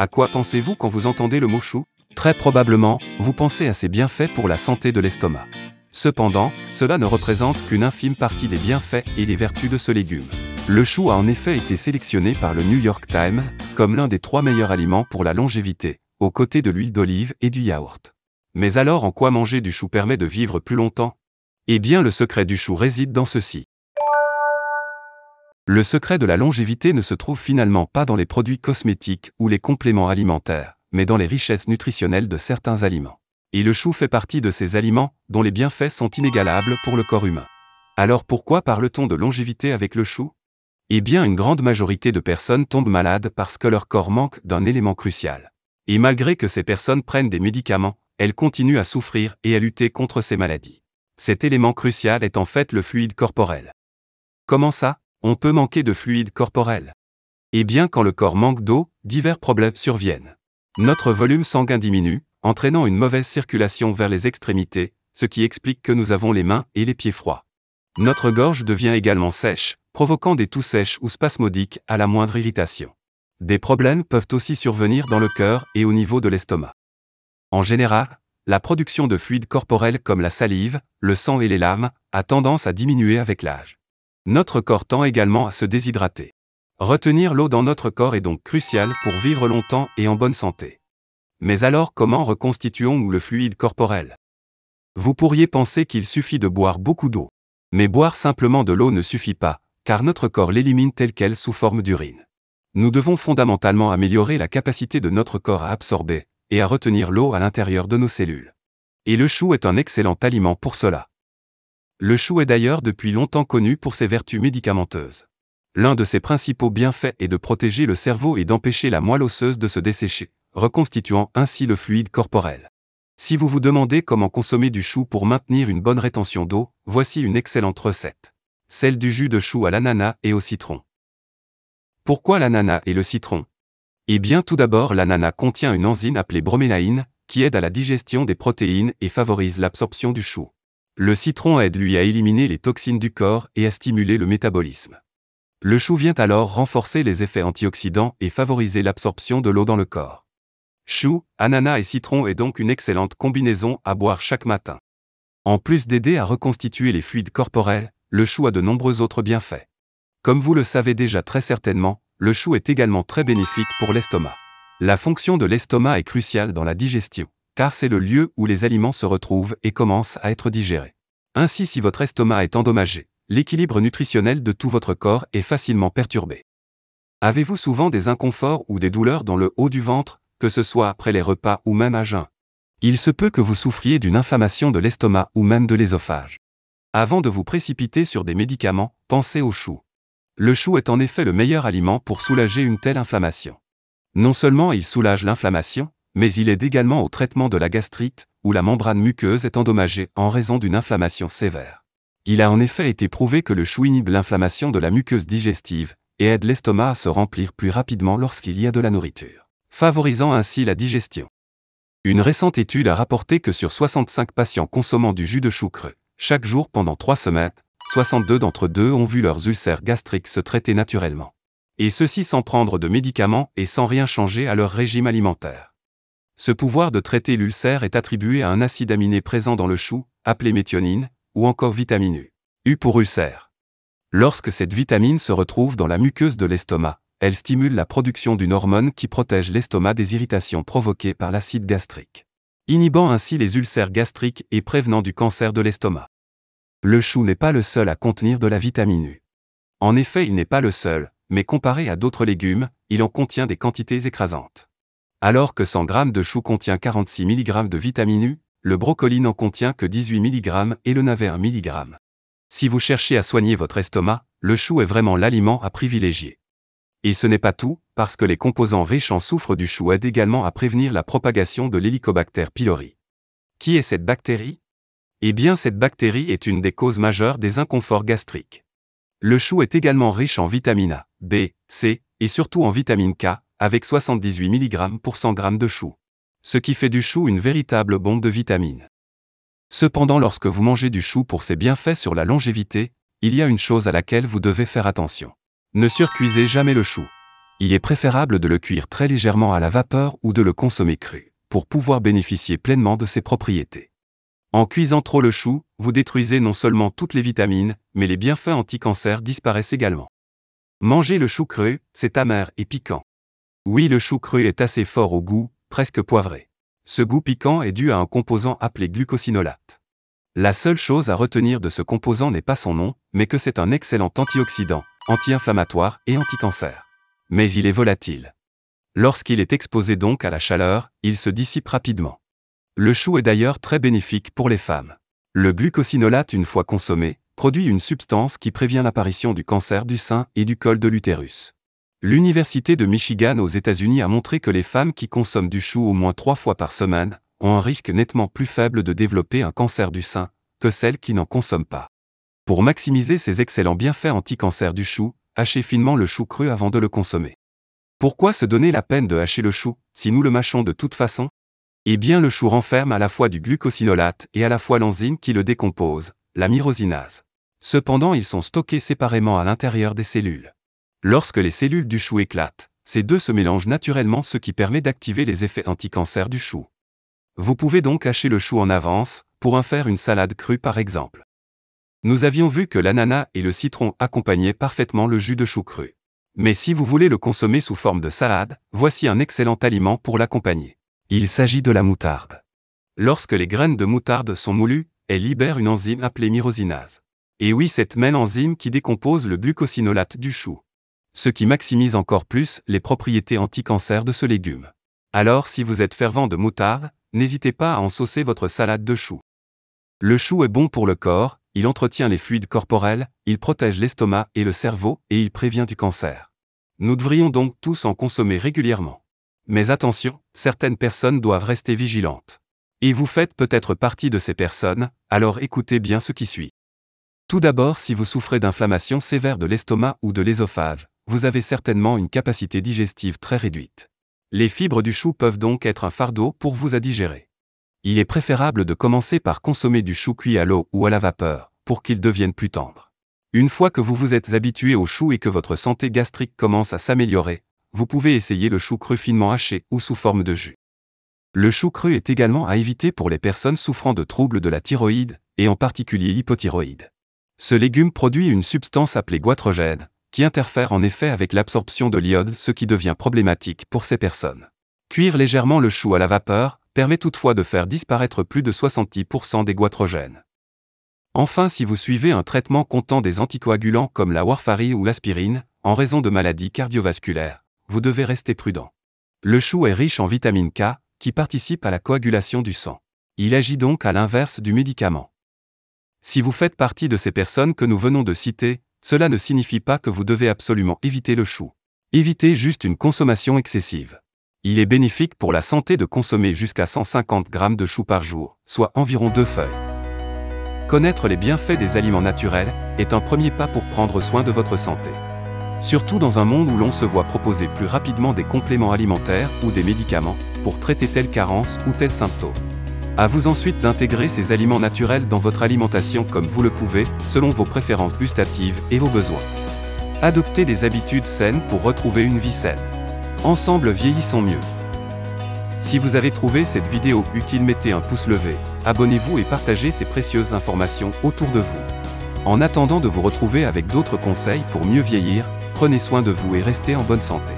À quoi pensez-vous quand vous entendez le mot chou Très probablement, vous pensez à ses bienfaits pour la santé de l'estomac. Cependant, cela ne représente qu'une infime partie des bienfaits et des vertus de ce légume. Le chou a en effet été sélectionné par le New York Times comme l'un des trois meilleurs aliments pour la longévité, aux côtés de l'huile d'olive et du yaourt. Mais alors en quoi manger du chou permet de vivre plus longtemps Eh bien le secret du chou réside dans ceci. Le secret de la longévité ne se trouve finalement pas dans les produits cosmétiques ou les compléments alimentaires, mais dans les richesses nutritionnelles de certains aliments. Et le chou fait partie de ces aliments dont les bienfaits sont inégalables pour le corps humain. Alors pourquoi parle-t-on de longévité avec le chou Eh bien une grande majorité de personnes tombent malades parce que leur corps manque d'un élément crucial. Et malgré que ces personnes prennent des médicaments, elles continuent à souffrir et à lutter contre ces maladies. Cet élément crucial est en fait le fluide corporel. Comment ça on peut manquer de fluides corporels. Et bien quand le corps manque d'eau, divers problèmes surviennent. Notre volume sanguin diminue, entraînant une mauvaise circulation vers les extrémités, ce qui explique que nous avons les mains et les pieds froids. Notre gorge devient également sèche, provoquant des toux sèches ou spasmodiques à la moindre irritation. Des problèmes peuvent aussi survenir dans le cœur et au niveau de l'estomac. En général, la production de fluides corporels comme la salive, le sang et les larmes a tendance à diminuer avec l'âge. Notre corps tend également à se déshydrater. Retenir l'eau dans notre corps est donc crucial pour vivre longtemps et en bonne santé. Mais alors comment reconstituons-nous le fluide corporel Vous pourriez penser qu'il suffit de boire beaucoup d'eau. Mais boire simplement de l'eau ne suffit pas, car notre corps l'élimine telle qu'elle sous forme d'urine. Nous devons fondamentalement améliorer la capacité de notre corps à absorber et à retenir l'eau à l'intérieur de nos cellules. Et le chou est un excellent aliment pour cela. Le chou est d'ailleurs depuis longtemps connu pour ses vertus médicamenteuses. L'un de ses principaux bienfaits est de protéger le cerveau et d'empêcher la moelle osseuse de se dessécher, reconstituant ainsi le fluide corporel. Si vous vous demandez comment consommer du chou pour maintenir une bonne rétention d'eau, voici une excellente recette. Celle du jus de chou à l'ananas et au citron. Pourquoi l'ananas et le citron Eh bien tout d'abord l'ananas contient une enzyme appelée bromélaïne, qui aide à la digestion des protéines et favorise l'absorption du chou. Le citron aide lui à éliminer les toxines du corps et à stimuler le métabolisme. Le chou vient alors renforcer les effets antioxydants et favoriser l'absorption de l'eau dans le corps. Chou, ananas et citron est donc une excellente combinaison à boire chaque matin. En plus d'aider à reconstituer les fluides corporels, le chou a de nombreux autres bienfaits. Comme vous le savez déjà très certainement, le chou est également très bénéfique pour l'estomac. La fonction de l'estomac est cruciale dans la digestion car c'est le lieu où les aliments se retrouvent et commencent à être digérés. Ainsi si votre estomac est endommagé, l'équilibre nutritionnel de tout votre corps est facilement perturbé. Avez-vous souvent des inconforts ou des douleurs dans le haut du ventre, que ce soit après les repas ou même à jeun Il se peut que vous souffriez d'une inflammation de l'estomac ou même de l'ésophage. Avant de vous précipiter sur des médicaments, pensez au chou. Le chou est en effet le meilleur aliment pour soulager une telle inflammation. Non seulement il soulage l'inflammation, mais il aide également au traitement de la gastrite, où la membrane muqueuse est endommagée en raison d'une inflammation sévère. Il a en effet été prouvé que le chou inhibe l'inflammation de la muqueuse digestive et aide l'estomac à se remplir plus rapidement lorsqu'il y a de la nourriture, favorisant ainsi la digestion. Une récente étude a rapporté que sur 65 patients consommant du jus de chou creux chaque jour pendant 3 semaines, 62 d'entre eux ont vu leurs ulcères gastriques se traiter naturellement. Et ceci sans prendre de médicaments et sans rien changer à leur régime alimentaire. Ce pouvoir de traiter l'ulcère est attribué à un acide aminé présent dans le chou, appelé méthionine, ou encore vitamine U. U pour ulcère. Lorsque cette vitamine se retrouve dans la muqueuse de l'estomac, elle stimule la production d'une hormone qui protège l'estomac des irritations provoquées par l'acide gastrique, inhibant ainsi les ulcères gastriques et prévenant du cancer de l'estomac. Le chou n'est pas le seul à contenir de la vitamine U. En effet, il n'est pas le seul, mais comparé à d'autres légumes, il en contient des quantités écrasantes. Alors que 100 g de chou contient 46 mg de vitamine U, le brocoli n'en contient que 18 mg et le navet 1 mg. Si vous cherchez à soigner votre estomac, le chou est vraiment l'aliment à privilégier. Et ce n'est pas tout, parce que les composants riches en soufre du chou aident également à prévenir la propagation de l'hélicobactère pylori. Qui est cette bactérie Eh bien cette bactérie est une des causes majeures des inconforts gastriques. Le chou est également riche en vitamine A, B, C et surtout en vitamine K, avec 78 mg pour 100 g de chou. Ce qui fait du chou une véritable bombe de vitamines. Cependant, lorsque vous mangez du chou pour ses bienfaits sur la longévité, il y a une chose à laquelle vous devez faire attention. Ne surcuisez jamais le chou. Il est préférable de le cuire très légèrement à la vapeur ou de le consommer cru, pour pouvoir bénéficier pleinement de ses propriétés. En cuisant trop le chou, vous détruisez non seulement toutes les vitamines, mais les bienfaits anti disparaissent également. Manger le chou cru, c'est amer et piquant. Oui, le chou cru est assez fort au goût, presque poivré. Ce goût piquant est dû à un composant appelé glucosinolate. La seule chose à retenir de ce composant n'est pas son nom, mais que c'est un excellent antioxydant, anti-inflammatoire et anticancer. Mais il est volatile. Lorsqu'il est exposé donc à la chaleur, il se dissipe rapidement. Le chou est d'ailleurs très bénéfique pour les femmes. Le glucosinolate, une fois consommé, produit une substance qui prévient l'apparition du cancer du sein et du col de l'utérus. L'Université de Michigan aux États-Unis a montré que les femmes qui consomment du chou au moins trois fois par semaine ont un risque nettement plus faible de développer un cancer du sein que celles qui n'en consomment pas. Pour maximiser ces excellents bienfaits anti-cancer du chou, hachez finement le chou cru avant de le consommer. Pourquoi se donner la peine de hacher le chou si nous le mâchons de toute façon Eh bien le chou renferme à la fois du glucosinolate et à la fois l'enzyme qui le décompose, la myrosinase. Cependant ils sont stockés séparément à l'intérieur des cellules. Lorsque les cellules du chou éclatent, ces deux se mélangent naturellement ce qui permet d'activer les effets anticancers du chou. Vous pouvez donc hacher le chou en avance, pour en faire une salade crue par exemple. Nous avions vu que l'ananas et le citron accompagnaient parfaitement le jus de chou cru. Mais si vous voulez le consommer sous forme de salade, voici un excellent aliment pour l'accompagner. Il s'agit de la moutarde. Lorsque les graines de moutarde sont moulues, elles libèrent une enzyme appelée myrosinase. Et oui, cette même enzyme qui décompose le glucosinolate du chou ce qui maximise encore plus les propriétés anti-cancer de ce légume. Alors si vous êtes fervent de moutarde, n'hésitez pas à en saucer votre salade de chou. Le chou est bon pour le corps, il entretient les fluides corporels, il protège l'estomac et le cerveau et il prévient du cancer. Nous devrions donc tous en consommer régulièrement. Mais attention, certaines personnes doivent rester vigilantes. Et vous faites peut-être partie de ces personnes, alors écoutez bien ce qui suit. Tout d'abord si vous souffrez d'inflammation sévère de l'estomac ou de l'ésophage, vous avez certainement une capacité digestive très réduite. Les fibres du chou peuvent donc être un fardeau pour vous à digérer. Il est préférable de commencer par consommer du chou cuit à l'eau ou à la vapeur, pour qu'il devienne plus tendre. Une fois que vous vous êtes habitué au chou et que votre santé gastrique commence à s'améliorer, vous pouvez essayer le chou cru finement haché ou sous forme de jus. Le chou cru est également à éviter pour les personnes souffrant de troubles de la thyroïde, et en particulier l'hypothyroïde. Ce légume produit une substance appelée goitrogène, qui interfère en effet avec l'absorption de l'iode, ce qui devient problématique pour ces personnes. Cuire légèrement le chou à la vapeur permet toutefois de faire disparaître plus de 70% des goitrogènes. Enfin, si vous suivez un traitement comptant des anticoagulants comme la warfarine ou l'aspirine, en raison de maladies cardiovasculaires, vous devez rester prudent. Le chou est riche en vitamine K, qui participe à la coagulation du sang. Il agit donc à l'inverse du médicament. Si vous faites partie de ces personnes que nous venons de citer, cela ne signifie pas que vous devez absolument éviter le chou. Évitez juste une consommation excessive. Il est bénéfique pour la santé de consommer jusqu'à 150 g de chou par jour, soit environ deux feuilles. Connaître les bienfaits des aliments naturels est un premier pas pour prendre soin de votre santé. Surtout dans un monde où l'on se voit proposer plus rapidement des compléments alimentaires ou des médicaments pour traiter telle carence ou tel symptôme. À vous ensuite d'intégrer ces aliments naturels dans votre alimentation comme vous le pouvez, selon vos préférences gustatives et vos besoins. Adoptez des habitudes saines pour retrouver une vie saine. Ensemble vieillissons mieux. Si vous avez trouvé cette vidéo utile mettez un pouce levé, abonnez-vous et partagez ces précieuses informations autour de vous. En attendant de vous retrouver avec d'autres conseils pour mieux vieillir, prenez soin de vous et restez en bonne santé.